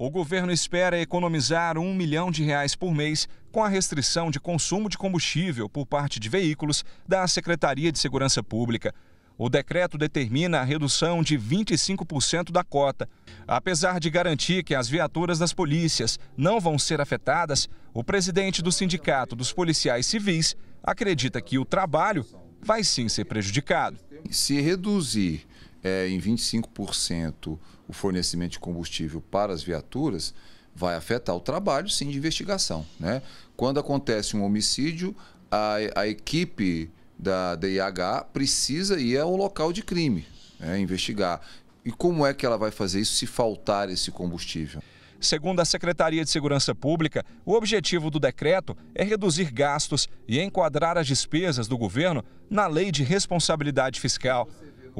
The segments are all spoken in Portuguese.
O governo espera economizar um milhão de reais por mês com a restrição de consumo de combustível por parte de veículos da Secretaria de Segurança Pública. O decreto determina a redução de 25% da cota. Apesar de garantir que as viaturas das polícias não vão ser afetadas, o presidente do Sindicato dos Policiais Civis acredita que o trabalho vai sim ser prejudicado. Se reduzir é, em 25% o fornecimento de combustível para as viaturas, vai afetar o trabalho, sim, de investigação. Né? Quando acontece um homicídio, a, a equipe da DIH precisa ir ao local de crime, né? investigar. E como é que ela vai fazer isso se faltar esse combustível? Segundo a Secretaria de Segurança Pública, o objetivo do decreto é reduzir gastos e enquadrar as despesas do governo na Lei de Responsabilidade Fiscal.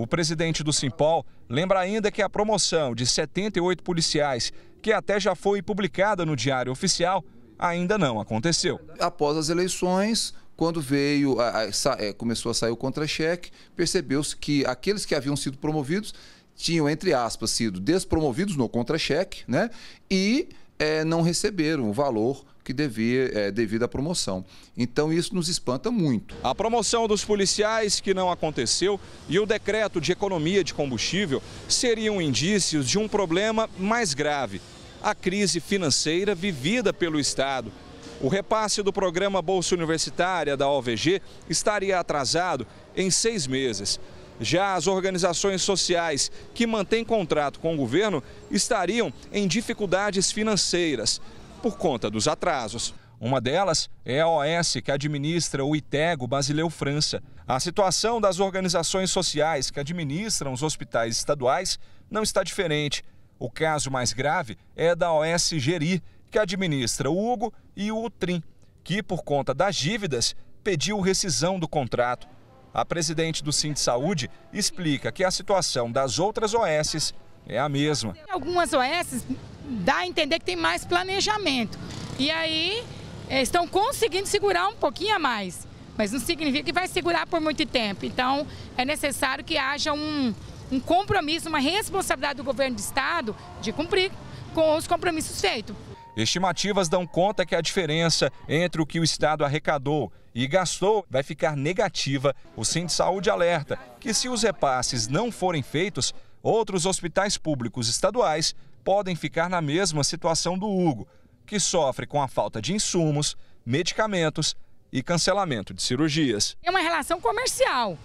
O presidente do Simpol lembra ainda que a promoção de 78 policiais, que até já foi publicada no Diário Oficial, ainda não aconteceu. Após as eleições, quando veio a, a, é, começou a sair o contra-cheque, percebeu-se que aqueles que haviam sido promovidos tinham, entre aspas, sido despromovidos no contra-cheque né? e é, não receberam o valor que devia, é, devido à promoção. Então isso nos espanta muito. A promoção dos policiais que não aconteceu e o decreto de economia de combustível seriam indícios de um problema mais grave, a crise financeira vivida pelo Estado. O repasse do programa Bolsa Universitária da OVG estaria atrasado em seis meses. Já as organizações sociais que mantêm contrato com o governo estariam em dificuldades financeiras por conta dos atrasos. Uma delas é a OS, que administra o ITEGO Basileu França. A situação das organizações sociais que administram os hospitais estaduais não está diferente. O caso mais grave é da OS Geri, que administra o Hugo e o Utrim, que, por conta das dívidas, pediu rescisão do contrato. A presidente do Sind Saúde explica que a situação das outras OSs é a mesma. Algumas OSs dá a entender que tem mais planejamento. E aí eh, estão conseguindo segurar um pouquinho a mais, mas não significa que vai segurar por muito tempo. Então é necessário que haja um, um compromisso, uma responsabilidade do governo do estado de cumprir com os compromissos feitos. Estimativas dão conta que a diferença entre o que o Estado arrecadou e gastou vai ficar negativa. O Centro de Saúde alerta que, se os repasses não forem feitos, outros hospitais públicos estaduais podem ficar na mesma situação do Hugo, que sofre com a falta de insumos, medicamentos e cancelamento de cirurgias. É uma relação comercial.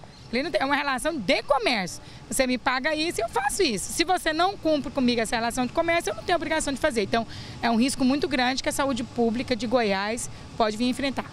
É uma relação de comércio. Você me paga isso e eu faço isso. Se você não cumpre comigo essa relação de comércio, eu não tenho obrigação de fazer. Então, é um risco muito grande que a saúde pública de Goiás pode vir enfrentar.